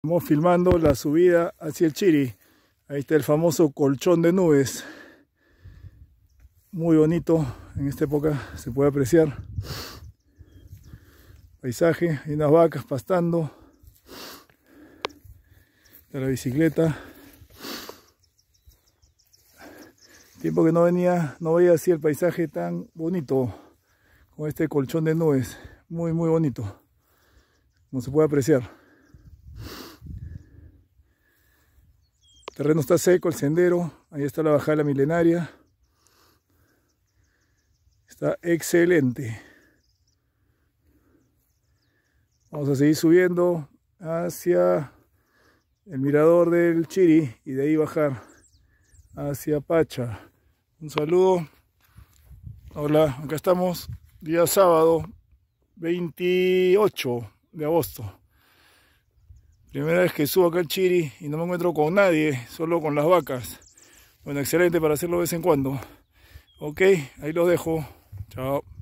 Estamos filmando la subida hacia el Chiri. Ahí está el famoso colchón de nubes. Muy bonito. En esta época se puede apreciar. Paisaje. Hay unas vacas pastando. De la bicicleta. Tiempo que no venía, no veía así el paisaje tan bonito. Con este colchón de nubes. Muy, muy bonito. Como se puede apreciar. terreno está seco, el sendero, ahí está la bajada milenaria. Está excelente. Vamos a seguir subiendo hacia el mirador del Chiri y de ahí bajar hacia Pacha. Un saludo. Hola, acá estamos, día sábado 28 de agosto. Primera vez que subo acá al Chiri y no me encuentro con nadie, solo con las vacas. Bueno, excelente para hacerlo de vez en cuando. Ok, ahí los dejo. Chao.